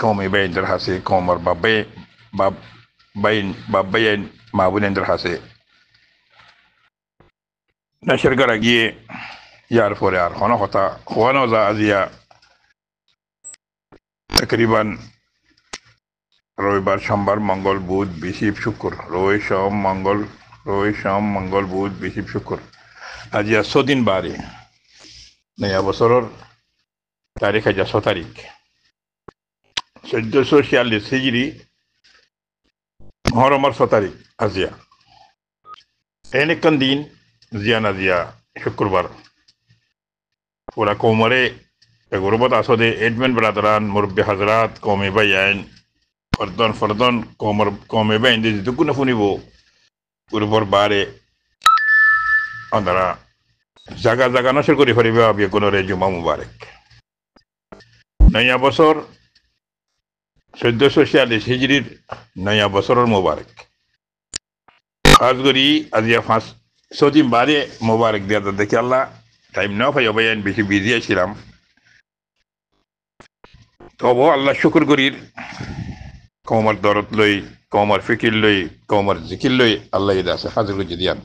قومي حسي قومر بابي باب بين بابين ما بنندر حسي نشر قرقية يعرفوا ريار خونا خطا خوانا وزا أزياء তকরিবান রবিবার সোমবার মঙ্গল বুধ বিশিব শুক্র রবি সোম মঙ্গল রবি সোম মঙ্গল বুধ বিশিব শুক্র আজি ছদিন বারে নয়া বছরের তারিখ আছে ছ তারিখ চৈধ্যশো ছিয়াল্লিশ হিজড়ি মহরমার ছ তারিখ আজিয়া এনেকন দিন জিয়া নাজিয়া শুক্রবার পুরা কোমরে গুরুবত আসদে এডমেন ব্রাদরান মুরব্বী হাজরাত কমে বাই আইন ফরদন ফরদন কমর কমে বাই আইন যেটুকু না শুনিব গুরুবর বারে অন্ধারা জাগা জাগা নসর করে ফেরিবা বিয়ে কোনো রে জুমা মুবারক নয়া বছর চোদ্দশো ছিয়াল্লিশ হিজড়ির নয়া বছরের মোবারক খাস করি আজি ফাঁস সদিন বারে মোবারক দিয়া দেখি আল্লাহ টাইম না পাই অবাই বেশি বিজি আছিলাম তবু আল্লাহ শুকুর করির কমর দরদ লই কমর ফিকির লই কমর জিকির লই আল্লাহ ইদা আছে হাজির গুজি দিয়ান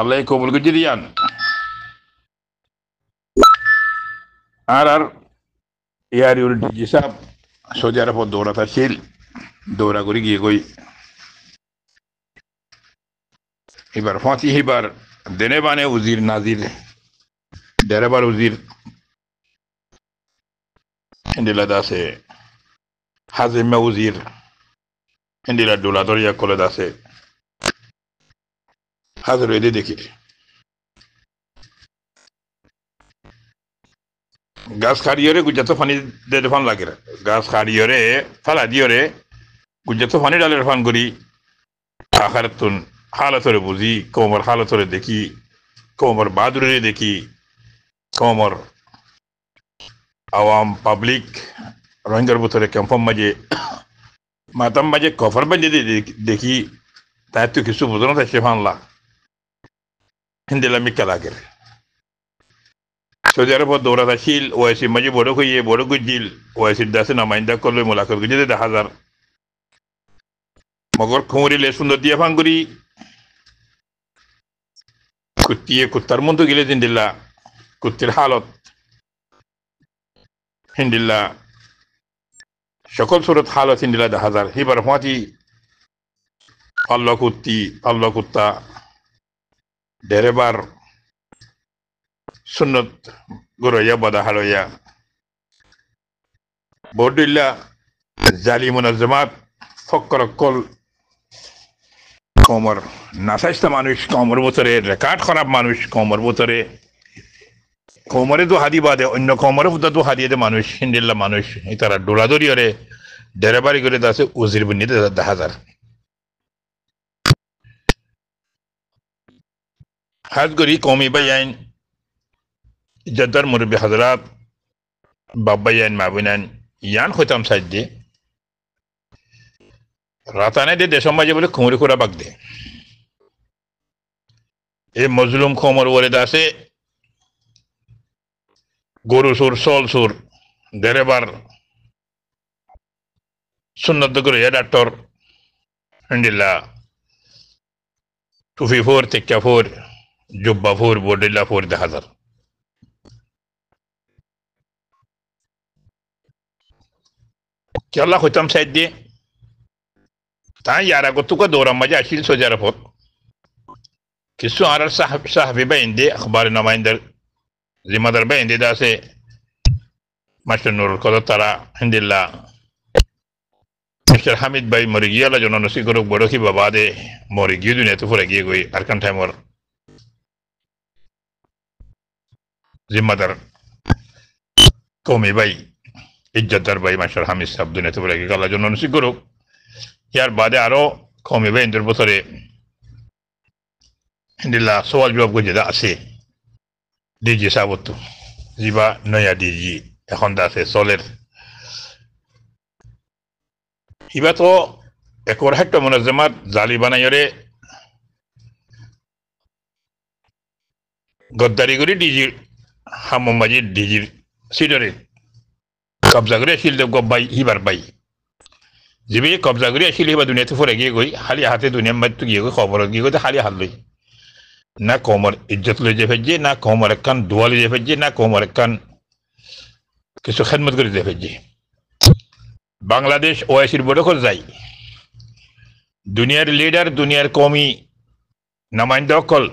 আল্লাহ কবুল গুজি দিয়ান আর আর ইয়ার ডিজি সাহেব সৌদি আরব দৌড়াতে আসছিল দৌড়া করে গিয়ে কই এবার ফাঁসি এবার দেনে বানে উজির নাজির ডেরেবার উজির ইন্ডিলা দাসে হাজিমে উজির ইন্ডিলা ডোলা দরিয়া কলে দাসে হাজির দেখি gas kariyore gujato fani de fan lagira gas kariyore fala diore gujato fani daler fan guri akharatun halatore buzi komor halatore deki komor badure deki komor awam public butore বুতরে ক্যাম্পম মাঝে মাতাম মাঝে কফর বাজে দেখি তাই তো kisu বুঝলো ta সে la hindela mikala লাগে Saudi দৌড়াত আসিল ও আসি মাঝে বড় খুঁয়ে বড় গুজিল ও আসি দাসে নামাইন্দা করলে মোলাকাত গুজে দেখা যার মগর খুঁড়িলে সুন্দর দিয়া ফাঙ্গুরি কুত্তিয়ে কুত্তার মন্ত গেলে দিন দিল্লা কুত্তির হালত হিন্দিল্লা সকল সুরত হালত হিন্দিল্লা দেখা যার হিবার হুঁয়াটি পাল্ল কুত্তি পাল্ল কুত্তা ডেরেবার সুন্নত গরইয়া বদা হারইয়া বৌদুল্লা জালি মোনাজমাত ফকর কল কমর নাসাইস্তা মানুষ কমর ভেতরে রেকর্ড খারাপ মানুষ কমর ভেতরে কমরে তো হাদি বাদে অন্য কমরে ফুদা তো হারিয়ে দে মানুষ হিন্দিল্লা মানুষ তারা ডোলাদরি করে ডেরাবারি করে আছে উজির বুনিতে দেখা যার হাজ কমিবাই আইন جدر مربي حضرات بابيان معبنان يان ختم سجدي রাতানে দে দেশ মাঝে বলে খুমরি খুঁড়া বাগ দে এ মজলুম খমর ওরে দাসে গরু সুর সল সুর দেরেবার সুন্নত গুরু এ ডাক্তর হ্যান্ডিল্লা টুফি ফোর তেক্কা ফোর জুব্বা ফোর বোর্ডিল্লা ফোর দেখা যায় يلا ختم سيدي تعال يا رجوتك دورا ما جاء شيل سوجا رفض كسو على صاحب صاحبي بين دي أخبارنا ما يندر زي ما در بين دي داسي مش النور القدر ترى عند الله মিস্টার হামিদ ভাই মরে গিয়ে আলা জন্য নসি করুক বড় কি বাবা দে মরে গিয়ে দুনিয়াতে ফুরে গিয়ে গই আর কান ইজ্জতদার ভাই মাসার হামিদ সাহ দুনিয়া তো রেখে জন্য অনুষ্ঠিত করুক ইয়ার বাদে আরও কমিবে ইন্দ্র বছরে ইন্দিল্লাহ সওয়াল জবাব করে যেটা আছে ডিজি সাবত জিবা নয়া ডিজি এখন দা আছে সলের ইবা তো একর হাট্য মনাজমাত জালি বানাইরে গদ্দারি করে ডিজির হামমাজির ডিজির সিডরে कब्जागरी गोब्बाई ही भरपाई जिबी कब्जागरी आशिल्ली हिबा दुनियेचो फुडें गे गोय हाली आहा ते दुनिया मात तुगे गोय खबर गे गोय ते हाली हाल्लोय ना कोमर इज्जत लय फेजे ना कोमर एकान दुवा लय फेजे ना कोमर एकान কিছু খেদমত করে দিয়ে ফেলছে বাংলাদেশ ওয়াইসির বড়খর যাই দুনিয়ার লিডার দুনিয়ার কমি নামাইন্দ অকল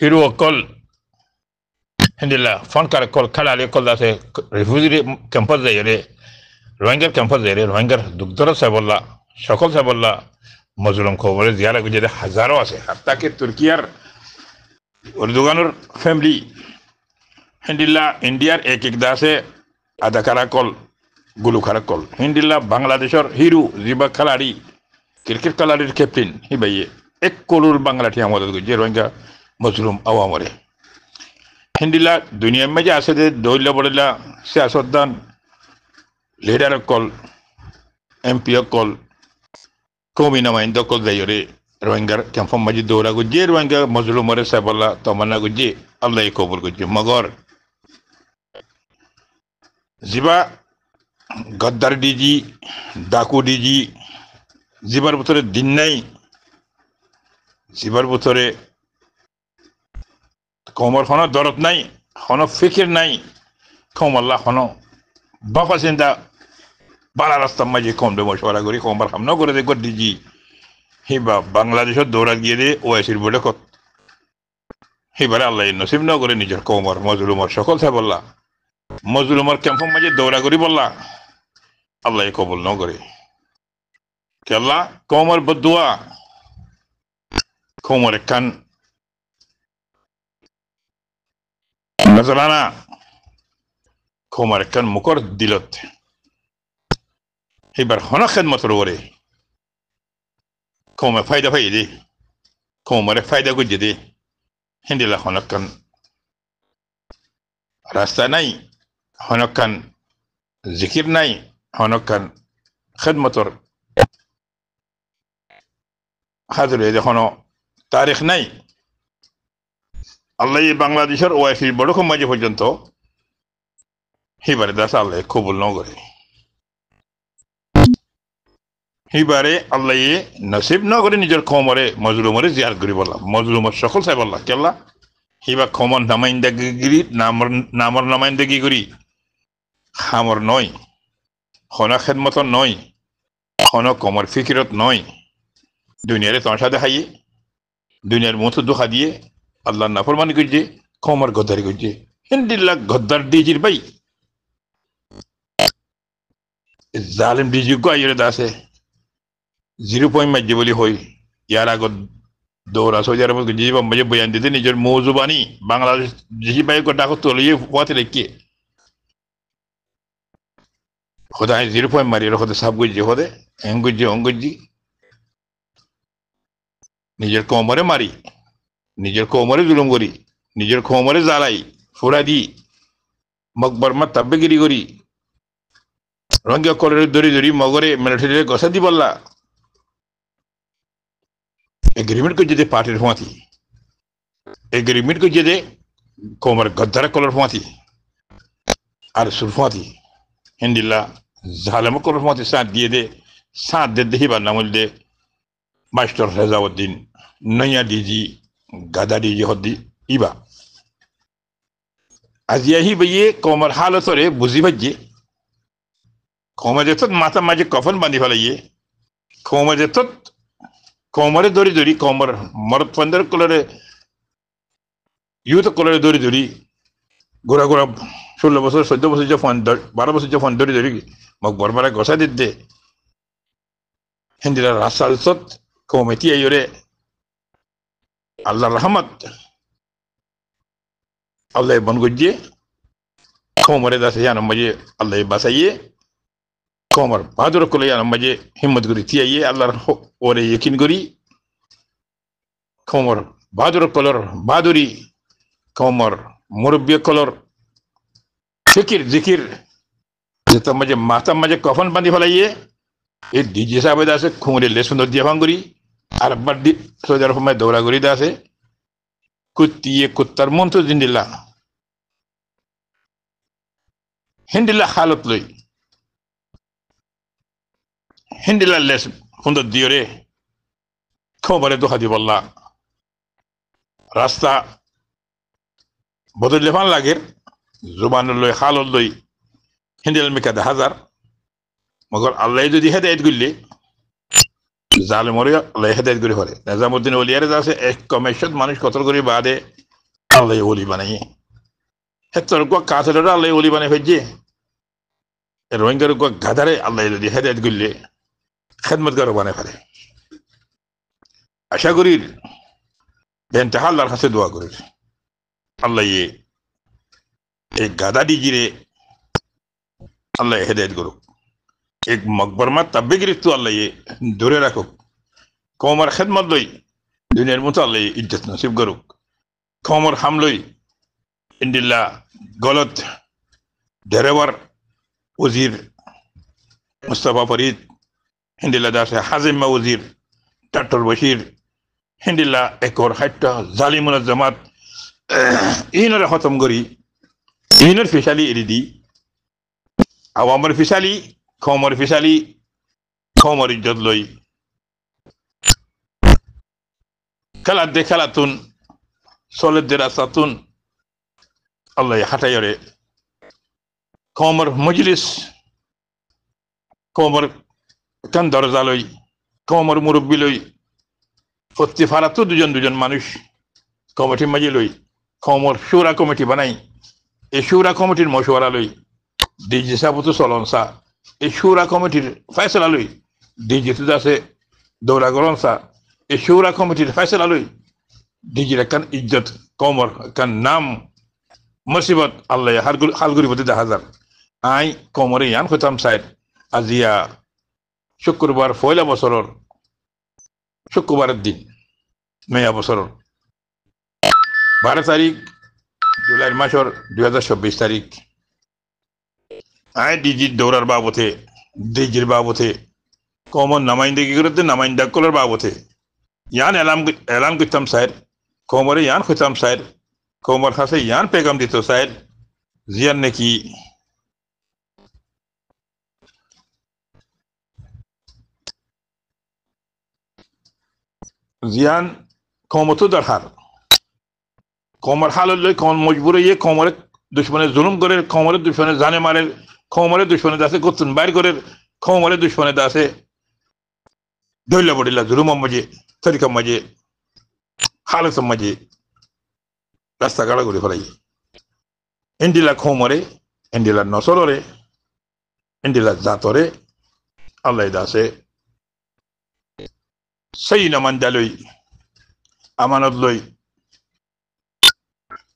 হিরো অকল hindila fankar kol kalale kol da se refugee campus da yere eh, rohingya campus da yere eh, rohingya dugdara sabolla সকল সাবল্লা মজলুম খবরে জিয়ারা গুজে হাজারও আছে হাত্তাকে তুর্কিয়ার উর্দুগানোর ফ্যামিলি হিন্দিল্লা ইন্ডিয়ার এক এক দাসে আদা খারা কল গুলু খারা কল হিন্দিল্লা বাংলাদেশের হিরু জিবা খালাড়ি ক্রিকেট খেলাড়ির ক্যাপ্টেন হিবাইয়ে এক করোড় বাংলাটি আমাদের গুজে রোহিঙ্গা মজলুম আওয়ামরে হিন্দিলা দুনিয়া মেজে আসে যে आसे ते সে बढिला লিডার কল এমপি কল কৌমি নমাইন্দ নামাইন্দসকল যাইরে রোহিঙ্গার ক্যাম্পম মাঝে দৌড়া গুজে রোহিঙ্গা মজলুমরে সাইবাল্লা তমান্না গুজে আল্লাহ কবুল গুজে মগর জিবা গদ্দার ডিজি ডাকু ডিজি জিবার ভিতরে দিন নাই জিবার ভিতরে কমৰখনৰ দৰদ নাই সন ফিকিৰ নাই কমল্লা সন বাপা চিন্তা বাৰা রাস্তার মাঝে কম দে মশওয়ারা করি কমবার দে করে দেখো দিজি বা বাংলাদেশত দৌড়াত গিয়ে দে চিৰ বোর্ডে কত সিবারে আল্লাহ নসিব ন করে নিজের কমর মজলুমর সকল সে বললা মজলুমর ক্যাম্পর মাঝে দৌৰা করি বল্লা আল্লাহ কবল নকৰে করে কেল্লা বদুৱা কোমৰ এখন مثلا انا كومركن مكر دلوت هبر هنا خدمة روري كوم فايدة فايدة كومر فايدة جدة هندي لا هنا كان رساناي هنا كان ذكرناي هنا كان خدمة هذا اللي هنا تاريخ ناي আল্লাহ বাংলাদেশের ওয়াইফির বড় মাঝে পর্যন্ত হিবারে দাস আল্লাহ কবুল নগরে হিবারে আল্লাহ নসিব নগরে নিজের কমরে মজরুমরে জিয়ার করি বললাম মজরুমর সকল সাহেব আল্লাহ কেলা হিবা খমর নামাইন্দাগিরি নামর নামর নামাইন্দাগি করি হামর নয় হনা খেদমত নয় হন কমর ফিকিরত নয় দুনিয়ারে তোমার সাথে হাইয়ে দুনিয়ার মতো দোহা দিয়ে আল্লাহ নাফরমানি করছে কমার গদ্দারি করছে হিন্দিল্লা গদ্দার ডিজির ভাই জালিম ডিজি গাইরে দাসে জিরো পয়েন্ট মাঝে বলি হই ইয়ার আগত দৌড়া সৌদি আরব জিজি বাম্বাজে বয়ান দিতে নিজের মৌজুবানি বাংলাদেশ জিজি ভাই ডাক ডাকো তলিয়ে পাতে রেখে খোদা জিরো পয়েন্ট মারি খোদে সাপ গুজি খোদে এং গুজি অং গুজি নিজের কমরে মারি নিজের কোমরে জুলুম করি নিজের কোমরে জ্বালাই ফুরা দি মকবরমা তাব্যগিরি করি রঙ্গিয়া কলের ধরি ধরি মগরে মিলিটারিরে গসা দি বললা এগ্রিমেন্ট করে যেতে পার্টির ফোঁয়াতি এগ্রিমেন্ট করে যেতে কোমর গদ্দারা কলর ফাঁতি আর সুর ফোঁয়াতি হিন্দিল্লা জালেম কলর ফাঁতি সাঁত দিয়ে দে সাঁত দে দেহিবার নামল দে মাস্টার রেজাউদ্দিন নয়া ডিজি গাদারি হদি ইবা আজিয়াহি বইয়ে কমর হালতরে বুঝি ভাজ্যে কমরে তো মাথা মাঝে কফন বাঁধি ফেলাইয়ে কমরে তো কমরে দড়ি দড়ি কমর মরত পন্দর কোলরে ইউথ কোলরে দড়ি দড়ি ঘোরা ঘোরা ষোলো বছর চোদ্দ বছর যে ফোন বারো বছর যে ফোন ধরি ধরি মোক বরবারে গছা দিতে সেন্দিরা রাস্তার ওচৰত কমেটি আহিৰে আল্লাহ রহমত আল্লাহ বন গুজিয়ে কোমরে দাসে জানো মজে আল্লাহ বাসাইয়ে কোমর বাহাদুর কুলে জানো মজে হিম্মত করি তিয়াইয়ে আল্লাহর ওরে ইকিন করি কোমর বাহাদুর কলর বাহাদুরি কোমর মুরব্বী কলর ফিকির জিকির যেটা মাঝে মাথা মাঝে কফন বাঁধি ফেলাইয়ে এই ডিজে সাহেব আছে খুঁড়ে লেসুন দিয়ে ভাঙ্গুরি আরব্বাড্ডি সৌদি আরব সময় দৌড়াগুড়ি আছে কুত্তি ইয়ে কুত্তার মন তো জিন্দিল্লা হিন্দিল্লা খালত লই হিন্দিল্লা লেস সুন্দর দিও রে খবরে দোহা দি বললা রাস্তা বদলে ভাল লাগে জোবান লই খালত লই হিন্দিল মেকাতে হাজার মগর আল্লাহ যদি হেদায়ত করলে জালেমরে আল্লাহ হেদায়ত করে ফেলে নিজামুদ্দিন ওলিয়ারে আছে এক কমেশত মানুষ কতল করে বাদে আল্লাহ ওলি বানাই হেতর গুয়া কাতলরা আল্লাহ ওলি বানাই ফেলছে রোহিঙ্গার গুয়া গাধারে আল্লাহ যদি হেদায়ত করলে খেদমতগারও বানাই ফেলে আশা করি বেনটা আল্লাহর কাছে দোয়া করি আল্লাহ এই গাধাটি জিরে আল্লাহ হেদায়ত করুক এক মকবরমা তাব্বিক রিস্তু আল্লাহ ধরে রাখুক কমার খেদমত লই দুনিয়ার মতো আল্লাহ ইজ্জত নসিব করুক কমর লই ইন্দিল্লা গলত ডেরেবার ওজির মুস্তফা ফরিদ হিন্দিল্লা দাসে হাজিম্মা ওজির ডাক্টর বশির হিন্দিল্লা একর হাট্টা জালিমুল জামাত ইনরে খতম করি ইনর ফিসালি এরি দি আওয়ামের ফিসালি কমর ফিসালি কমর ইজ্জত লই খেলা দে খেলাতুন সলের দে রাস্তাতুন আল্লাহ হাঁটাইরে কমর মজলিস কমর কান দরজা লই কমর মুরব্বী লই অতি ফারাতো দুজন দুজন মানুষ কমিটি মাঝে লই কমর সুরা কমিটি বানাই এই সুরা কমিটির মশওয়ারা লই ডিজি সাবতো চলন সা এই সুরা কমিটির ফাইসল আলোই ডিজি আছে দৌড়া গরমসা এই সুরা কমিটির ফাইসল আলোই ডিজির একখান ইজ্জত কমর একখান নাম মসিবত আল্লাহ হালগুড়ি বদি প্রতি হাজার আই কমরে ইয়ান খতাম সাইড আজিয়া শুক্রবার ফয়লা বছরর শুক্রবারের দিন মেয়া বছরের বারো তারিখ জুলাই মাসর দুই হাজার চব্বিশ তারিখ হ্যাঁ ডিজির দৌড়ার বাবথে ডিজির বাবথে কমন কি করতে নামাইন্দা কলার বাবথে ইয়ান এলাম এলাম করতাম স্যার কোমরে ইয়ান খুঁজতাম স্যার কোমর খাসে ইয়ান পেগাম দিত স্যার জিয়ান নাকি জিয়ান কমতো দরহার কমর হাল কম মজবুর ইয়ে কমরে দুশ্মনে জুলুম করে কমরে দুশ্মনে জানে মারে ক্ষমমারে দুশ্মনের দাসে কুতুন বাইর করে ক্ষমমারে দুশ্মনে দাসে দৈল্য বডিলা জুলুমর মাঝে তরিকার মাঝে হালসের মাঝে রাস্তা গাড়া করে ফেলাই এন্ডিলা ক্ষমরে এন্ডিলা নসলরে এন্ডিলা জাতরে আল্লাহ দাসে সেই নামান্দা লই আমানত লই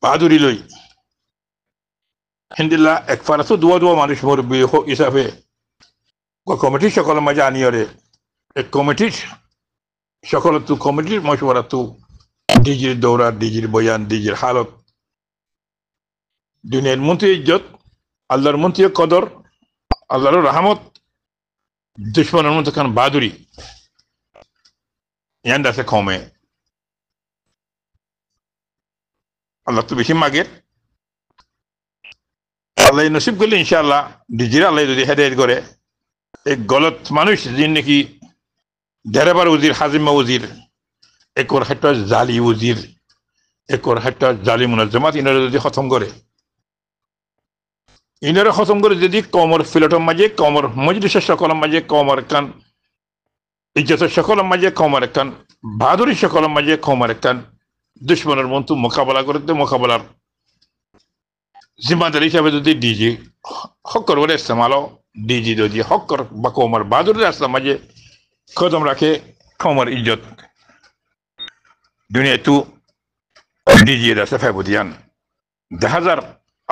বাহাদুরি লই হিন্দিল্লা এক ফারা তো দুয়া দুয়া মানুষ মুরব্বী হোক হিসাবে কমিটি সকল মা জানিয়ে এক কমিটি সকল তু কমিটির মশবরা তু ডিজির দৌড়া ডিজির বয়ান ডিজির হালত দুনিয়ার মন্ত্রী ইজ্জত আল্লাহর মন্ত্রী কদর আল্লাহর রহমত দুশ্মনের মধ্যে খান বাদুরি ইয়ান্দাসে কমে আল্লাহ তো বেশি মাগের আল্লাহ নসিব করলে ইনশাল্লাহ ডিজিরা আল্লাহ যদি হেদায়ত করে এই গলত মানুষ যে নাকি দেরাবার উজির হাজিমা উজির একর হাট জালি উজির একর হাট জালি মুনাজমাত ইনারে যদি খতম করে ইনারে খতম করে যদি কমর ফিলটর মাঝে কমর মজলিসের সকলের মাঝে কমর কান ইজ্জতের সকলের মাঝে কমর কান বাহাদুরি সকলের মাঝে কমর কান দুশ্মনের মন্ত্র মোকাবেলা করতে মোকাবেলার জিম্মাদারি হিসাবে যদি ডিজি হকর বলে ইস্তেমালো ডিজি যদি হকর বা কোমর বাদুরের আসলাম যে খতম রাখে কোমর ইজ্জত দুনিয়া তু ডিজির আছে ফেবুদিয়ান দেখা যার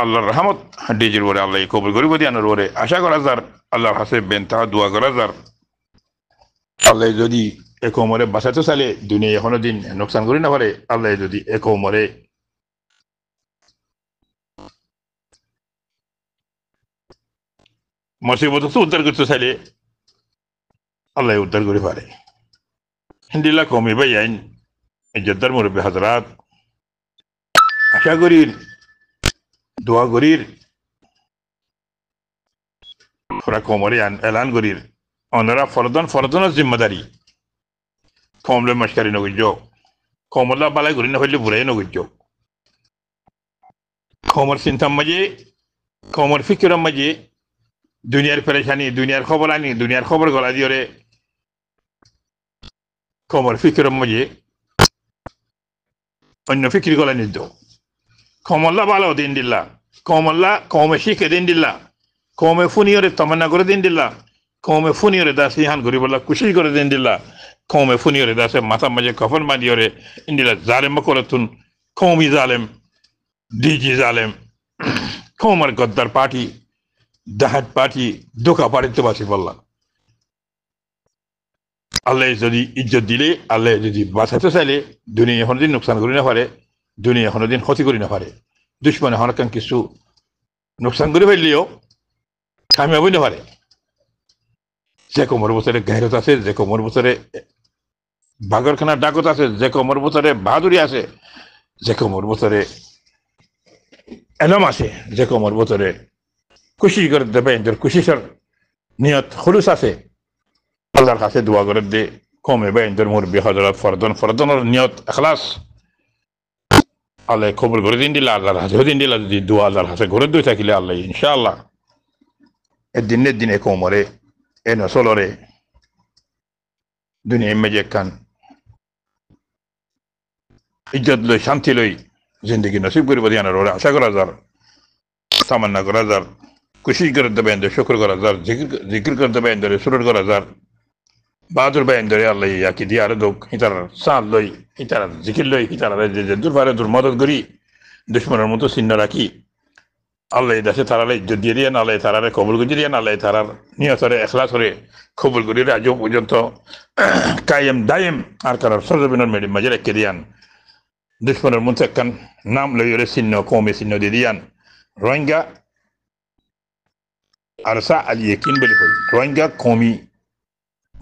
আল্লাহর রহমত ডিজির ওরে আল্লাহ কবুল করিব দিয়ানোর ওরে আশা করা যার আল্লাহর হাসে বেন তাহা দোয়া করা যার আল্লাহ যদি এক ওমরে বাঁচাতে চালে দুনিয়া এখনো দিন নোকসান করি না পারে আল্লাহ যদি এক ওমরে মসিবত তো উদ্ধার করতে চাইলে আল্লাহ উদ্ধার করে পারে হিন্দিলা কমে ভাই আইন ইজ্জতদার মুরব্বী হাজরাত আশা করি দোয়া করির ওরা কোমরে এলান করির অনরা ফরদন ফরদন জিম্মদারি কমলে মস্কারি নগজ্য কমলা বালাই ঘুরি না হইলে বুড়াই নগজ্য কমর চিন্তার মাঝে কমর ফিকির মাঝে দুনিয়ার পেরেশানি দুনিয়ার খবর আনি দুনিয়ার খবর গলা দিয়ে খবর ফিকির মজে অন্য ফিকির গলা নিদ কমল্লা ভালো দিন দিল্লা কমল্লা কমে শিখে দিন দিল্লা কমে ফুনিয়রে তমান্না করে দিন দিল্লা কমে ফুনিয়রে দাস ইহান করি বললা খুশি করে দিন দিল্লা কমে ফুনিয়রে দাসে মাথা মাঝে কফন মাঝিয়রে ইন্দিলা জালেম তুন কমি জালেম ডিজি জালেম কৌমার গদ্দার পার্টি পাঠিয়ে দোকা doka parintomati বললাম আল্লাহ যদি ইজ্জত দিলে আল্লাহ যদি বাঁচাতে চাইলে দুনিয়া দিন নোকসান করি না পারে দুনিয়া দিন ক্ষতি করি না পারে দুশ্মনে কেন কিছু নোকসান করে ফেললেও কামিয়াব না পারে যে কোমর বছরে গাহিরত আছে যে কোমর বছরে বাগরখানার ডাকত আছে যে কোমর বছরে বাহাদুরি আছে যে কোমর বছরে এলম আছে যে কোমর বছরে খুশি করে দেবে এদের খুশিসার নিয়ত খুলুস আছে আল্লাহর কাছে দোয়া করে দে কমে বা এদের মুরবি হজরত ফরদন ফরদনের নিয়ত এখলাস আল্লাহ খবর ঘুরে দিন দিলা আল্লাহর হাসে দিন দিলা যদি দোয়া আল্লাহর হাসে ঘুরে দুই থাকিলে আল্লাহ এ দিনের দিনে কোমরে এ নসলরে দুনিয়া মেজে কান ইজ্জত লই শান্তি লই জিন্দগি নসিব করিব দিয়ানোর আশা করা যার সামান্য করা যার কোশিশ করে দেবেন শুক্র করা যার জিকির করে দেবেন সুরের করা যার বাহাদুর বাইন ধরে আল্লাহ ইয়াকি দিয়ে আরো দোক হিতার সাঁত লই হিতার জিকির লই হিতার রাজ্যে যে দুর্বারে দূর মদত করি দুশ্মনের মতো চিহ্ন রাখি আল্লাহ দেশে তারালে ইজ্জত দিয়ে দিয়ে নালে তারারে কবুল গুজি দিয়ে নালে তারার নিয়তরে এখলাস করে কবুল করি রাজ্য পর্যন্ত কায়েম দায়েম আর তারার সরজমিনের মেডিম মাঝে রেখে দিয়ান দুশ্মনের মতো একখান নাম লই চিহ্ন কমে চিহ্ন দিয়ে দিয়ান রোহিঙ্গা arsa al একিন বলি হই রোহিঙ্গা কমি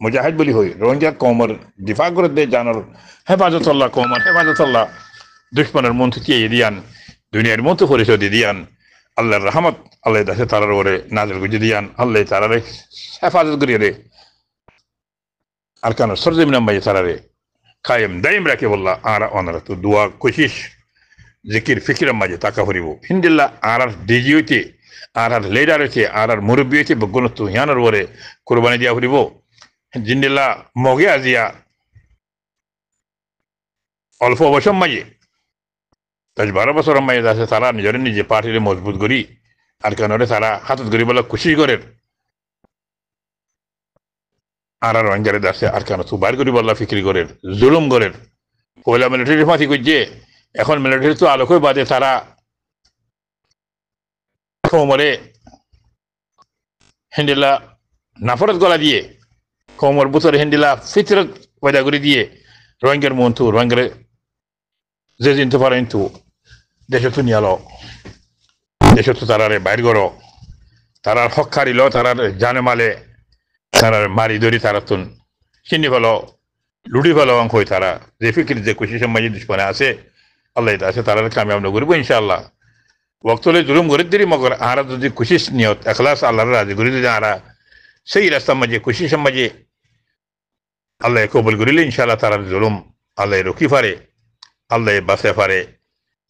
মুজাহিদ বলি হই রোহিঙ্গা কমর দিফা করে দে জানর হেফাজত আল্লাহ কমর হেফাজত আল্লাহ দুশ্মনের মন থেকে দিয়ান দুনিয়ার মতো পরিচয় দিয়ান আল্লাহর রহমত আল্লাহ দাসে তারার ওরে নাজর গুজি দিয়ান আল্লাহ তারারে হেফাজত করিয়ে রে আর কেন সরজিম নাম্বাই তারারে কায়েম দাইম রাখে বললা আর অনারা তো দোয়া কোশিস জিকির ফিকির মাঝে তাকা হরিব হিন্দিল্লা আর ডিজি আর আর লেডার হয়েছে আর আর মুরব্বী হয়েছে বগুণত্ব হিয়ানোর ওরে কোরবানি দিয়া ফুরিব জিন্দিলা মগে আজিয়া অল্প বছর মাইয়ে দশ বারো বছর মাইয়ে আছে তারা নিজের নিজে পার্টিরে মজবুত করি আর কেনরে তারা হাতত করি বলে খুশি করে আর আর অঞ্জারে দাসে আর কেন তু বাইর করি বললা ফিক্রি করে জুলুম করে পয়লা মিলিটারি ফাঁসি করছে এখন মিলিটারি তো আলোকই বাদে তারা কোমরে হ্যান্ডেলা নাফরত গলা দিয়ে কোমর বুতর হ্যান্ডেলা ফিতরত পয়দা করে দিয়ে রোহিঙ্গার মন্তু রোহিঙ্গার যে জিনতে পারেন তু দেশে তো নিয়ালো দেশে তো তারারে বাইর করো তারার হক হারিল তারার জানে মালে তারার মারি ধরি তারা তুন চিনি ভালো লুটি ভালো অঙ্ক তারা যে ফিকির যে খুশি সম্মাজি দুশ্মনে আছে আল্লাহ আছে তারার কামিয়াব নগরব ইনশাআল্লাহ ভক্তলে জুলুম করির দিরি মগর আহারা যদি খুশিস নিয়ত এখলাস আল্লাহর রাজি করি যদি আহারা সেই রাস্তার মাঝে খুশিসের মাঝে আল্লাহ কবুল করিলে ইনশাআল্লাহ তারা জুলুম আল্লাহ রকি ফারে আল্লাহ বাসে ফারে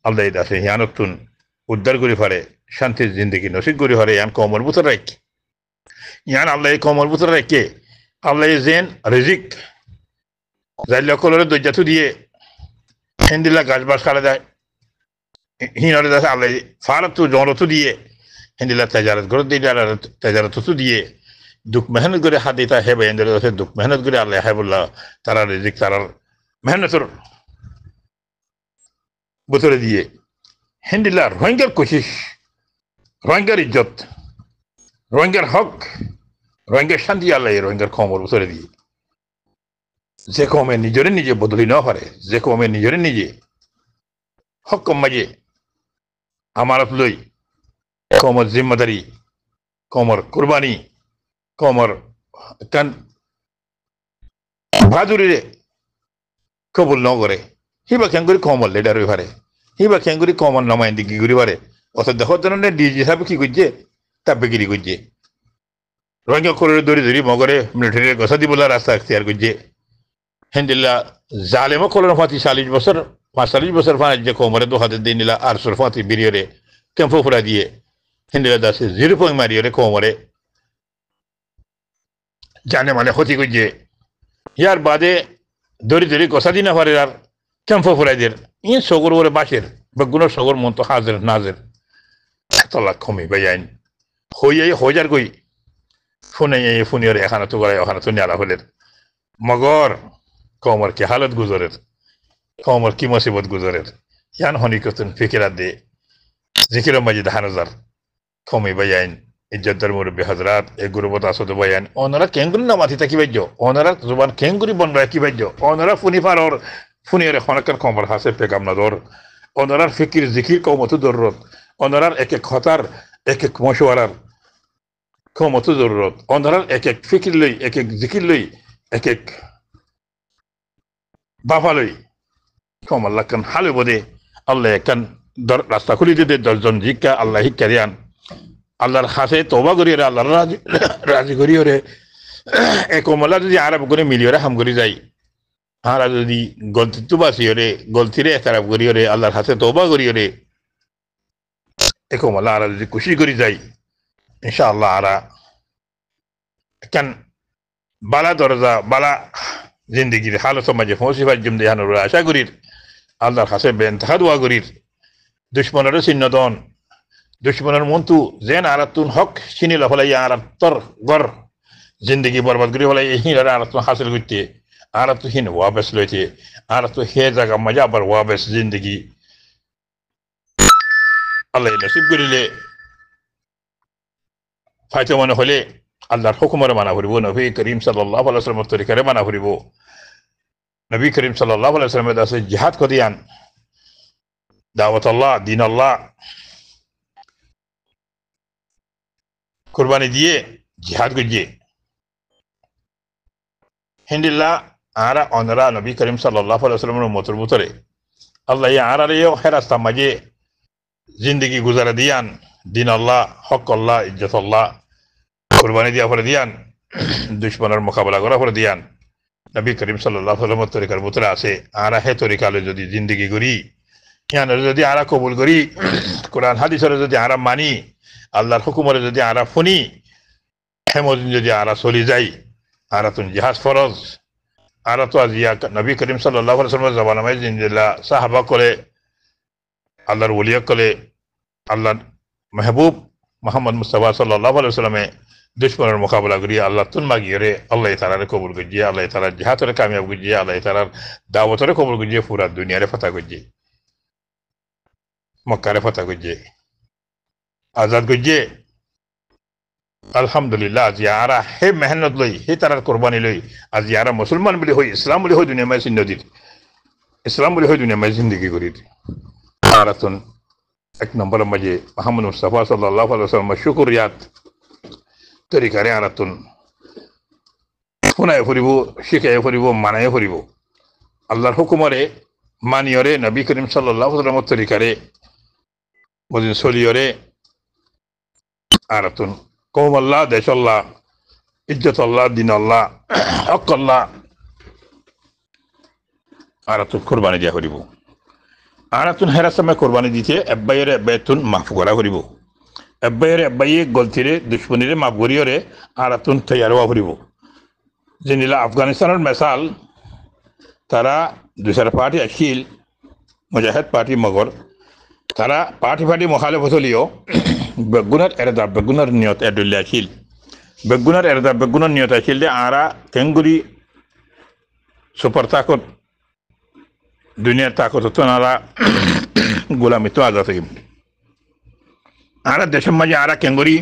আল্লাহ দাসে হিয়ানতুন উদ্ধার করি ফারে শান্তির জিন্দগি নসিক করি ফারে ইয়ান কমর বুতর রাখে ইয়ান আল্লাহ কমর বুতর রাখে আল্লাহ জেন রিজিক যাই লকলের দৈজাতু দিয়ে হেন্দিলা গাছ বাস কাটা যায় হিনরে দেশ আলে ফারত তো জন তো দিয়ে হিন্দিলা তেজারত গর দিয়ে তেজারত তো দিয়ে দুঃখ মেহনত করে হাত দিতা হেবে এন্দ্র দেশে দুঃখ মেহনত করে আলে হে তারা রেজিক তারার মেহনত বুতরে দিয়ে হিন্দিলা রোহিঙ্গার কোশিস রোহিঙ্গার ইজ্জত রোহিঙ্গার হক রোহিঙ্গার শান্তি আলে রোহিঙ্গার খবর বুতরে দিয়ে যে কমে নিজের নিজে বদলি না পারে যে কমে নিজের নিজে হক কম মাঝে আমারত লই কমর জিম্মদারি কমর কুরবানি কমর কান বাহাদুরিরে কবুল ন করে হিবা খেঙ্গুরি কমল লেডার হইবারে হিবা খেঙ্গুরি কমল নমায়ন্দিগি ঘুরিবারে অত দেখ জন্য ডিজি সাহেব কি করছে তা বিক্রি করছে রোহিঙ্গা করে দৌড়ি ধরি মগরে মিলিটারি গসা দিবলা রাস্তা এখতিয়ার করছে হেন্দিল্লা জালেমো কলর ফাঁতি চাল্লিশ বছর masali bo sarfana je ko mare do hade dinila ar sarfati biriere kem fo fura die hindela da se zero point mari re ko mare jane mane hoti ko je yar bade dori dori ko sadi na fare yar kem fo fura dir in sogor wore bashir baguno sogor mon to hazir nazir tala komi bayan hoye hojar goi fune ye fune re khana to gara khana to ni ala holer মগর কমর কি হালত গুজরের कौम কি की मुसीबत गुजरे यान होनी को तुम फिक्र दे जिक्र मजिद हनजर कौमी बयान ইজ্জতের মুরব্বী হাজরাত এ গুরুবত আসতে বয়ান অনারা কেঙ্গুরি না মাথি থাকি বাজ্য অনারা জুবান কেঙ্গুরি বন কি বাজ্য অনারা ফুনি ফারর ফুনিয়ার এখনকার কমর হাসে পেকাম নদর অনারার ফিকির জিকির কৌমত জরুরত অনারার এক এক হতার এক এক মশওয়ারার কৌমত জরুরত অনারার এক এক ফিকির লই এক এক জিকির লই এক এক বাফা লই kom Allah kan halu bode Allah kan দর রাস্তা খুলি দিতে দশজন শিক্ষা আল্লাহ শিক্ষা দিয়ান আল্লাহর হাসে তবা করি রে আল্লাহর রাজি রাজি করি রে এ কমলা যদি আরব করে মিলিয়ে রে হাম করি যাই আর যদি গলতি তো বাসি রে গলতি রে খারাপ করি রে আল্লাহর হাসে তবা করি রে এ কমলা আর যদি খুশি করি যাই ইনশাআল্লাহ আরা কেন বালা দরজা বালা জিন্দগির হালত সমাজে পৌঁছিবার জন্য আশা করি আল্লাহর হাসে বেন থাকা দোয়া করির দুশ্মনেরও চিহ্নদন দুশ্মনের মন্তু যেন আরাতুন হক চিনি লফলাই আরাত্তর গর জিন্দগি বরবাদ করি ফলাই এই হিনারা আরাতুন হাসিল করতে আরাতুহীন ওয়াবেস লইতে আরাতু হে জায়গা মজা আবার ওয়াবেস জিন্দগি আল্লাহ নসিব করিলে ফাইতে মনে হলে আল্লাহর হুকুমরে মানা ফুরিব নবী করিম সাল্লাহ আল্লাহ সাল্লামর তরিকারে মানা ফুরিব নবী করিম সাল্লাহ আলাইসালামের দাসে জিহাদ করিয়ান দাওয়াত আল্লাহ দিন আল্লাহ কুরবানি দিয়ে জিহাদ করিয়ে হিন্দিল্লা আরা অনরা নবী করিম সাল্লাহ আলাইসালামের মতর বুতরে আল্লাহ আরা রেও হেরাস্তা মাঝে জিন্দগি গুজারা দিয়ান দিন আল্লাহ হক আল্লাহ ইজ্জত আল্লাহ কুরবানি দিয়া ফলে দিয়ান দুশ্মনের মোকাবেলা করা ফলে দিয়ান নবী করিম সাল্লামের তরিকার মতো আছে আর হে তরিকালে যদি জিন্দিগি করি ইয়ানের যদি আরা কবুল করি কোরআন হাদিসরে যদি আরা মানি আল্লাহর হুকুমরে যদি আরা শুনি হেমদিন যদি আরা চলি যাই আরা তুন জিহাজ ফরজ আরা তো আজ নবী করিম সাল্লাহ জবানামাই জিন্দিল্লা সাহাবা করে আল্লাহর উলিয়া কলে আল্লাহ মেহবুব মোহাম্মদ মুস্তফা সাল্লাহ আলাইসালামে düşmanın mukabele giriyor Allah'tan magiyeri Allah-u Teala'nı kabul gıcıya, Allah-u Teala cihatını kamyab gıcıya, Allah-u Teala davetini kabul gıcıya fura dünyayı fata gıcıya. Mekke'yi fata gıcıya. Azad gıcıya. Alhamdulillah ziyara he mehnet loy, he tarar kurbanı loy. Az ziyara Müslüman bile hoy, İslam bile hoy dünyamaya sinnedir. ইসলাম বলে হয় দুনিয়া মাঝে জিন্দগি করি marathon এক নম্বর মাঝে মাহমুদ মুস্তাফা সাল্লাহ আল্লাহ শুকুর ইয়াদ তরিকা রেহানাতুন শুনাই ফুৰিব শিকাই ফুৰিব মানাই ফুৰিব আল্লাহৰ হুকুমরে মানিয়ৰে নবী করিম সাল্লাহ সাল্লামৰ তৰিকাৰে মদিন চলিয়ৰে আনাতুন কৌম আল্লাহ দেশল্লা ইজ্জত আল্লাহ দিন আর হক কোরবানি দিয়া আর আনাতুন হেৰাচামে কোরবানি দিছে এব্বাইৰে এব্বাইতুন মাফ করা ফুৰিব এব্বাইয়ের এব্বাইয়ে গলতিরে দুশ্মনীরে মাফ করিয়রে আর আতুন তৈয়ার হওয়া ফুরিব যেনিলা আফগানিস্তানের মেসাল তারা দুসার পার্টি আসিল মুজাহিদ পার্টি মগর তারা পার্টি ফার্টি মহালে ফসলিও বেগুনের এরেদা বেগুনের নিয়ত এডুল্লে আসিল বেগুনের এরেদা বেগুনের নিয়ত আছিল যে আরা কেঙ্গুরি সুপার তাকত দুনিয়ার তাকত হতো নারা গোলামিত আজাদ থাকিম আরা দেশের মাঝে আর কেঙ্গরি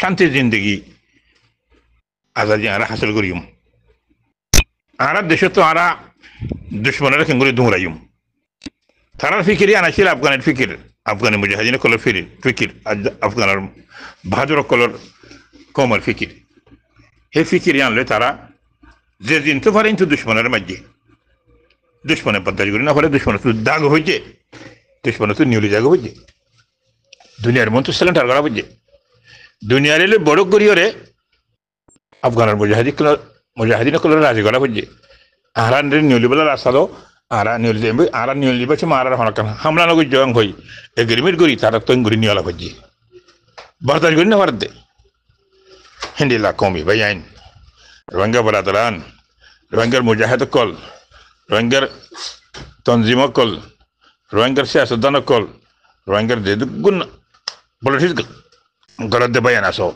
শান্তির জিন্দগি আজাদি আরা হাসিল করিম আরা দেশে তো আরা দুশ্মনের কেঙ্গরি দুমরাইম তারা ফিকিরি আনাছিল আফগানের ফিকির আফগানি মুজাহিদিনের কলর ফিরি ফিকির আফগানের বাহাদুর কলর কমর ফিকির হে ফিকির আনলে তারা যে দিন তো পারে কিন্তু দুশ্মনের মাঝে দুশ্মনের পদ্মাজ করি না ফলে দুশ্মনের তো দাগ হয়েছে দুশ্মনের তো নিউলি দাগ হয়েছে দুনিয়ার মন্ত্র সেলেন টার্গড়া বুঝে এলে বড় গরিয়রে আফগানের মুজাহিদি মুজাহিদিন কলর রাজি করা বুঝে আহারা বলে রাস্তা দো আরা নিউলি আরা নিউলি বাছি মারার হনকান হামলা নগর জয়ং হই এগ্রিমেন্ট করি তার তো করি নিওয়ালা বুঝি বরদাস্ত করি না ভারত দে হিন্দি লা কমি ভাই আইন রোহিঙ্গা বরাতরান রোহিঙ্গার মুজাহিদ কল রোহিঙ্গার তনজিম কল রোহিঙ্গার সিয়াসতদান কল রোহিঙ্গার দেদুগুন Bolotiz gërët dhe bëjën aso,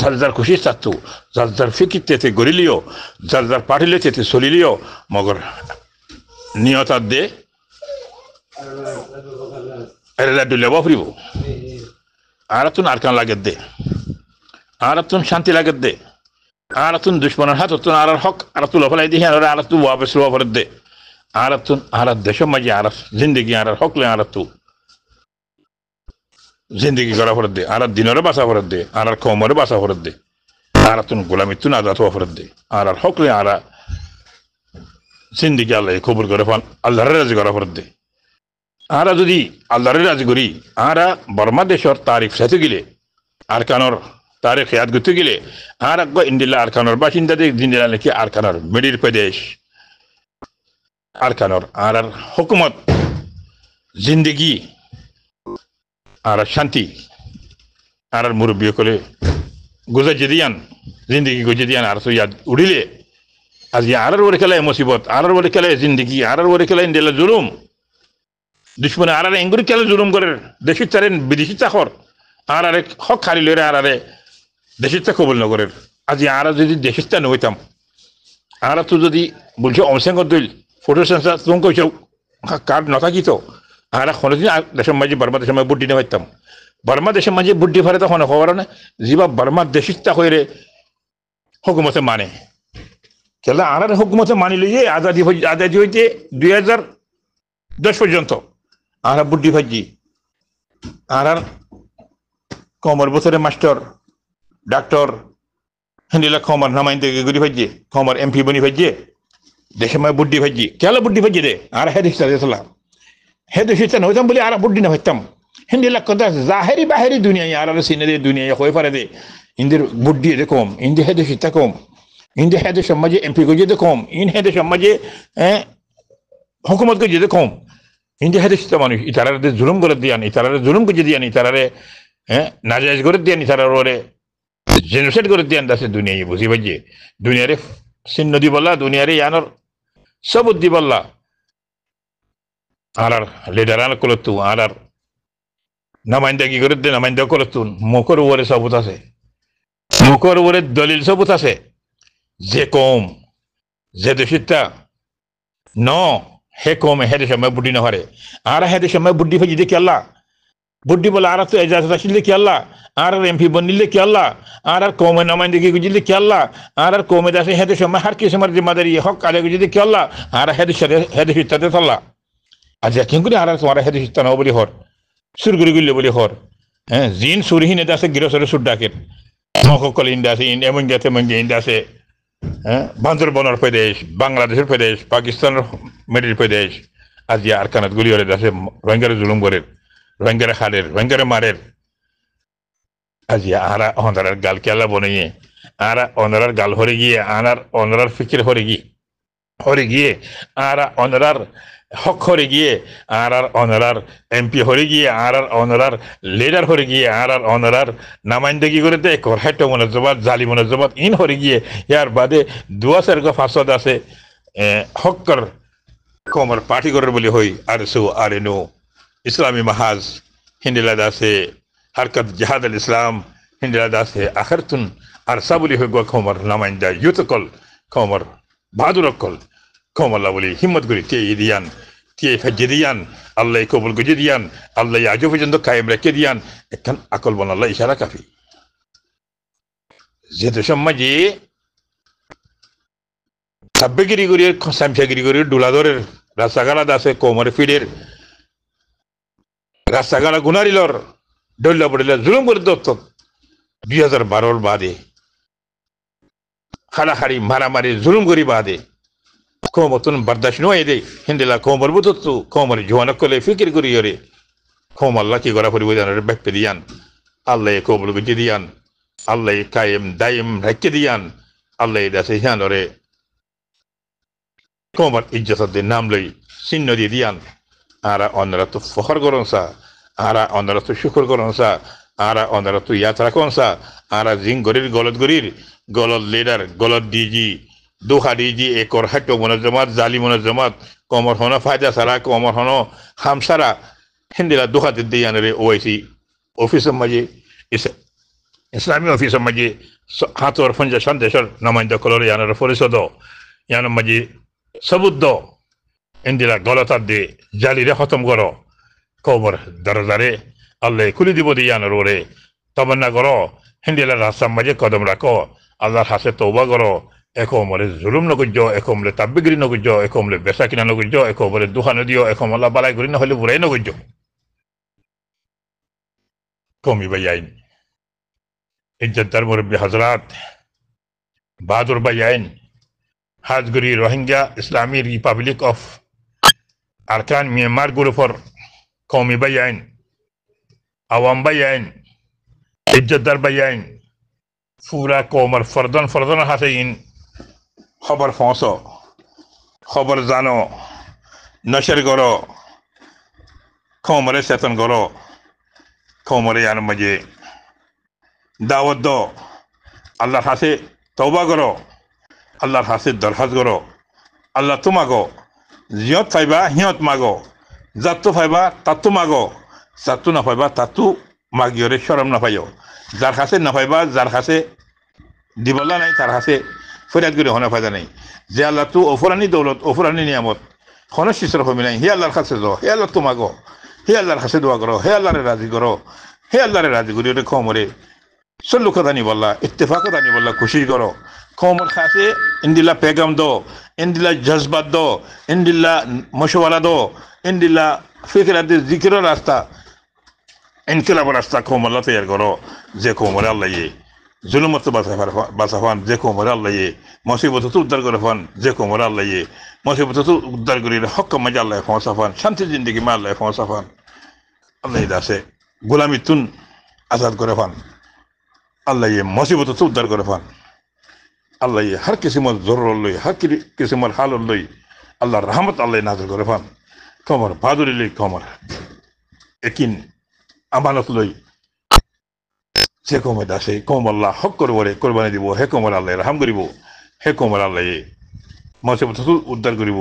zërzër kushisht atë tu, zërzër fikit të të gorilio, zërzër partilet të të solilio, mëgër njët atë dhe, ere dhe dule bëfri bu, aratun arkan lagët dhe, aratun shanti lagët dhe, aratun dushmanan hatutun arar hok, aratu lofalaj dihen, aratu wapes lofalaj dhe, aratun arat deshom maji araf, zindegi arar hokle aratu, জিন্দগি করা ফরত দে আর দিনের বাসা ফরত দে আর কমরে বাসা ফরত দে আর তুন গোলামিতুন আজাদ হওয়া ফরত দে আর হকলে আর জিন্দগি আল্লাহ খবর করে fun আল্লাহরে রাজি করা ফরত দে আর যদি আল্লাহরে রাজি করি আর বর্মা দেশর তারিখ সেতু গেলে আর কানর তারিখ খেয়াত গুতে গেলে আর এক ইন্দিল্লা আর বাসিন্দা দিয়ে দিন্দিলা নাকি আর খানোর মিডির প্রদেশ আর খানোর আর হুকুমত জিন্দগি আর শান্তি আর মুরব্বীসকলে গুজাই আন জিন্দগি গুজে দিয়ান আর ইয়াদ উড়িলে আজি আর ওরে খেলায় মুসিবত আর ওরে খেলায় জিন্দগি আর ওরে খেলায় দিলে জুলুম দুশ্মনে আর এঙ্গুরি খেলে জুলুম করে দেশি চারেন বিদেশি চাকর আর আরে হক হারি লোরে আর আরে দেশি চা কবল নগরের আজি আর যদি দেশি চা নইতাম আর তো যদি বলছো অমসেঙ্গর দইল ফটো সেন্সার তুমি কইছ কার্ড তো আর কোনোদিন দেশের মাঝে বার্মা দেশের মাঝে বুদ্ধি নেবাইতাম বার্মা দেশের মাঝে বুদ্ধি ফারে তখন খবর না যিবা বার্মা দেশিস্তা হয়ে হকুমতে মানে কেলা আর হকুমতে মানি যে আজাদি আজাদি হইতে দুই হাজার দশ পর্যন্ত আর বুদ্ধি ভাজি আর কমর বছরে মাস্টার ডাক্তার হেন্ডিলা কমর নামাই থেকে গুড়ি ভাজি কমর এমপি বনি ভাজি দেশের মাঝে বুদ্ধি ভাজি কেলা বুদ্ধি ভাজি দে আর হ্যাঁ রিক্সা দিয়েছিলাম হেদ হিতা নহতাম বলি আর বুড্ডি না হইতাম হিন্দি লাখ কথা জাহেরি বাহেরি দুনিয়া আর আর সিনে দুনিয়া হয়ে পারে দে ইন্দির বুড্ডি এদের কম ইন্দি হেদ হিতা কম ইন্দি হেদ সমাজে এমপি গজে দে কম ইন হেদ সমাজে হুকুমত গজে দে কম ইন্দি হেদ সিতা মানুষ ইতারারে জুলুম করে দিয়ান ইতারারে জুলুম গজে দিয়ান ইতারারে নাজাজ করে দিয়ান ইতারারে জেনোসাইড করে দিয়ান দাসে দুনিয়া বুঝি বাজে নদী সিন্ন দিবল্লা দুনিয়ারে ইয়ানর সবুদ দিবল্লা আরার লিডার আর করতু আর আর নামাইন্দা কি করে দে নামাইন্দা করতু মুখর উপরে সবুত আছে মুখর উপরে দলিল সবুত আছে যে কম যে দোষিতা ন হে কম হে হেদে সময় বুদ্ধি নহরে আর হে হেদে সময় বুদ্ধি ফাজি দেখি আল্লাহ বুদ্ধি বলে আর তো এজাজ আসলে কি আল্লাহ আর আর এমপি বনিলে কি আল্লাহ আর আর কমে দেখি গুজিলে কি আল্লাহ আর আর কমে দাসে হেদে সময় হার কিসমের জিম্মাদারি হক আলে গুজিলে কি আল্লাহ আর হে হেদে হেদে সিদ্ধাতে আল্লাহ আজি কিংকুনি আর তোমার হেদি সিস্তা নাও বলি হর সুর গুলি গুলি বলি হর হ্যাঁ জিন সুরহীন এটা আছে গিরসরে সুর ডাকের মকল ইন্ডা আছে এমন গেছে এমন যে আছে হ্যাঁ বনর প্রদেশ বাংলাদেশের প্রদেশ পাকিস্তানের মেডির প্রদেশ আজি আর কানাত গুলি হলে আছে রোহিঙ্গারে জুলুম করে রোহিঙ্গারে খালের রোহিঙ্গারে মারের আজিয়া আরা অন্ধারার গাল কেলা বনিয়ে আরা অন্ধারার গাল হরে গিয়ে আনার অন্ধারার ফিকির হরে গিয়ে হরে গিয়ে আরা অন্ধারার হক হরে গিয়ে আর আর অনারার এমপি হরে গিয়ে আর আর অনারার লিডার হরে গিয়ে আর আর অনারার নামাইন্দি করে দে কড়াইট মনোজবাদ জালি মনোজবাদ ইন হরে গিয়ে ইয়ার বাদে দুয়াশের চারগ ফাঁসত আছে হকর কমর পার্টি করে বলে হই আর সু আর এনু ইসলামী মাহাজ হিন্দিলা দাসে হরকত জাহাদ আল ইসলাম হিন্দিলাদ দাসে আখরতুন আর সাবলি হই গো কমর নামাইন্দা ইউথকল কমর কল kowmalla wuli himmat gori te yiɗi yan te fajjidi yan allah e kofolgo jiɗi yan allah yajo fojo dokka e mrekkedi yan e kan akol bon allah ishara kafi generation মাঝে সাব্বে গিরিগরির সামসা গিরিগরির ডুলাদরের রাস্তাগালা দাসে কোমর ফিডের রাস্তাগালা গুনারিলর ডল্লা পড়িল জুলুম করে দত্ত দুই হাজার বারোর বাদে হাড়াহাড়ি মারামারি জুলুম করি বাদে ಕೋಮತುನ್ ಬರ್ದಾಶ್ನೂ ಇದೆ ಹಿಂದಿಲ್ಲ ಕೋಮರ್ ಬುದತ್ತು ಕೋಮರ್ ಜೋನಕ್ಕೊಲೆ ಫಿಕಿರ್ ಗುರಿಯೋರಿ ಕೋಮಲ್ಲ ಕಿಗೊರ ಪುರಿವುದಾನರ ಬೆಪ್ಪೆದಿಯಾನ್ ಅಲ್ಲೇ ಕೋಮಲು ಗುಜ್ಜಿದಿಯಾನ್ ಅಲ್ಲೇ ಕಾಯಂ ದಯಂ ಹಕ್ಕಿದಿಯಾನ್ ಅಲ್ಲೇ ದಸಹಿಯಾನೊರೆ ಕೋಮರ್ ಇಜ್ಜತದ್ದೆ ನಾಮ್ಲೈ ಸಿನ್ನದಿದಿಯಾನ್ ಆರ ಒಂದರ ತು ಫಹರ್ ಗೊರೋನ್ಸಾ আরা অন্যরাত শুকর করনসা আরা অন্যরাত ইয়াত রাখনসা আরা জিং গরির গলত গরির গলত লিডার গলত ডিজি দু যে একর হাক্য মনজমাত জালি মনজমাত কমর হন ফায়দা সারা কমর হন সারা হিন্দিরা দু হাতে দিয়ে আনরে ওয়াইসি অফিসের মাঝে ইসলামী অফিসের মাঝে হাতর ফঞ্জাসন সন্দেশর নমাইন্দ কলরে ইয়ানোর পরিষদ ইয়ান মাঝে সবুদ্দ ইন্দিরা গলতার দিয়ে জালিরে খতম কর কমর দরজারে আল্লাহ খুলি দিব দিয়ে আনোর ওরে তমন্না কর হিন্দিরা রাস্তার মাঝে কদম রাখো আল্লাহর হাসে তৌবা করো ekom wala zulum na ko jo ekom le tabigri no ko jo ekom le besakina na ko jo ekom wala duhana dio ekom wala balay gori na holi buray na ko jo kom ibayain ijjat dar murabbi hazrat badur bayain hazguri Rohingya Islami Republic of Arkan Myanmar guru for Kaumi bayayn Awam Bayan, Ijjadar bayayn Fura Komar Fardan Fardan Hasayin খবর ফস খবর জানো নশের গর কৌমরে চেতন গর কৌমরে আন মজে দাওয়াত দো আল্লাহর হাসে তৌবা গর আল্লাহর হাসে দরখাস্ত গর আল্লাহ তো মাগ জিয়ত পাইবা সিহঁত মাগো যাতটো ফাইবা তাত মাগো যাতটো নাপাইবা তাতো মাগিয়ৰে চৰম নাপায় যাৰ খাচে নাপাইবা যার খাচে দিবলা নাই তার খাচে ফরিয়াদ করে হনে ফায়দা নেই যে আল্লাহ তু অফরানি দৌলত অফরানি নিয়ামত হনে শিশর কমি নাই হে আল্লাহর কাছে যাও হে আল্লাহ তোমাগ হে আল্লাহর কাছে দোয়া করো হে আল্লাহরে রাজি করো হে আল্লাহরে রাজি করি ওটা খমরে সল্লু কদানি বললা ইত্তেফাক কদানি বললা খুশি করো কমর খাসে ইন্দিল্লা পেগাম দো ইন্দিল্লা জজবাত দো ইন্দিল্লা মশওয়ালা দো ইন্দিল্লা ফিকরাতে জিকিরের রাস্তা ইনকিলাব রাস্তা কোমল্লা তৈরি করো যে কোমরে আল্লাহ ইয়ে। zulümatu basafaন যে কোমরে আল্লাহ মুসিবত উদ্ধার করে ফান যে কোমরে আল্লাহ মুসিবত উদ্ধার করি হক মাঝে আল্লাহ ফসাফান শান্তি জিন্দিগি মা আল্লাহ ফসাফান আল্লাহ দাসে গোলামি তুন আজাদ করে ফান আল্লাহ মুসিবত উদ্ধার করে ফান আল্লাহ হর কিসিমত জরুর লই হর কিসিমত হাল লই আল্লাহর রহমত আল্লাহ নাজর করে ফান কমর বাদুরি লই কমর একিন আমানত লই সে কমত আছে কম হক হক করবরে কোরবানি দিব হে কমল আল্লাহ রাহাম করিব হে কমল আল্লাহ মসেবত উদ্ধার করিব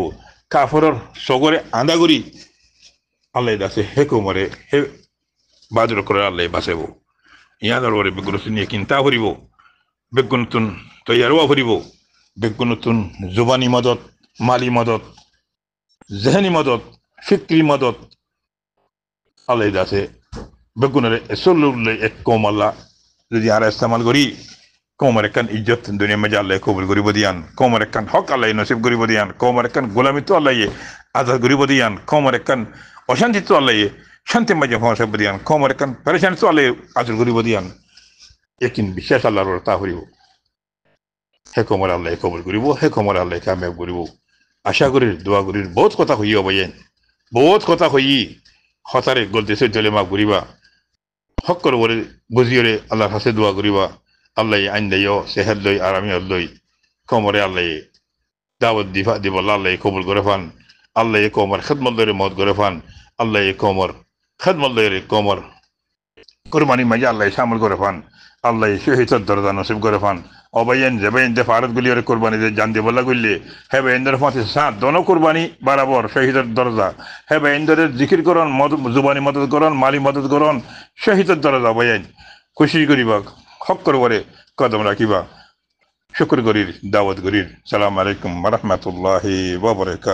কাফরের সগরে আন্দা করি আল্লাহ দাসে হে কোমরে হে বাজর করে আল্লাহ বাঁচাইব ইয়াদর ওরে বেগুন নিয়ে চিন্তা করিব বেগুন নতুন তৈয়ারও করিব বেগুন নতুন জুবানি মদত মালি মদত জেহেনি মদত ফিক্রি মদত আল্লাহ দাসে বেগুনের এসল এক কম আল্লাহ ziyaara istamal gori koomarekkan ijjat duniya maja allah kobul gori bodiyan koomarekkan hok allah nasib gori bodiyan koomarekkan gulamittu allah ye azad gori bodiyan koomarekkan অশান্তিত্ব আল্লাহ শান্তি মাঝে ভরসা বদিয়ান কমরেকান পেরেশানিত্ব আল্লাহ আজর করিব দিয়ান একিন বিশ্বাস আল্লাহর তা হরিব হে কমর আল্লাহ কবল করিব হে কমর আল্লাহ কামিয়াব করিব আশা করি দোয়া করির বহুত কথা হইয়া বইয়েন বহুত কথা হই হতারে গলতে চলে মা ঘুরিবা হক করে বলে বুঝিয়ে আল্লাহর হাসে দোয়া করিবা আল্লাহ আইন দেয় সেহের লই আরামি লই কমরে আল্লাহ দাওয়াত দিফা দিব আল্লাহ কবুল করে ফান আল্লাহ কমর খেদমল লইরে মত করে ফান আল্লাহ কমর খেদমল লইরে কমর কোরবানি মাঝে আল্লাহ সামল করে ফান আল্লাহ শহীদর দরজা নসিব করে ফান অবাইন জেবাইন দে ফারত গুলি ওরে কোরবানি দে জান দেবল্লা গুললে হে বাইন্দর ফাঁসে সাত দনো কোরবানি বরাবর শহীদর দরজা হে বাইন্দরের জিকির করন জুবানি মদত করন মালি মদত করন শহীদর দরজা অবাইন খুশি করিবা হক করবরে কদম রাখিবা শুক্র গরির দাওয়াত গরির সালাম আলাইকুম রহমতুল্লাহি